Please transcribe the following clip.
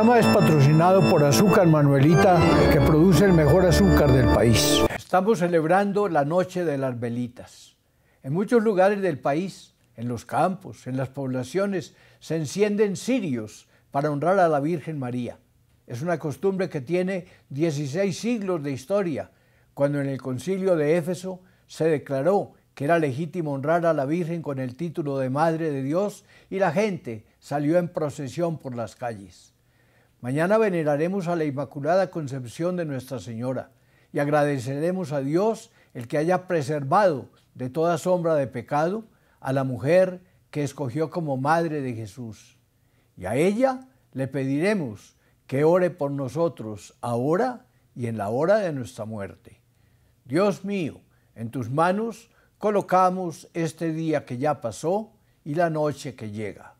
programa es patrocinado por Azúcar Manuelita, que produce el mejor azúcar del país. Estamos celebrando la Noche de las Velitas. En muchos lugares del país, en los campos, en las poblaciones, se encienden cirios para honrar a la Virgen María. Es una costumbre que tiene 16 siglos de historia, cuando en el concilio de Éfeso se declaró que era legítimo honrar a la Virgen con el título de Madre de Dios y la gente salió en procesión por las calles. Mañana veneraremos a la Inmaculada Concepción de Nuestra Señora y agradeceremos a Dios el que haya preservado de toda sombra de pecado a la mujer que escogió como madre de Jesús. Y a ella le pediremos que ore por nosotros ahora y en la hora de nuestra muerte. Dios mío, en tus manos colocamos este día que ya pasó y la noche que llega.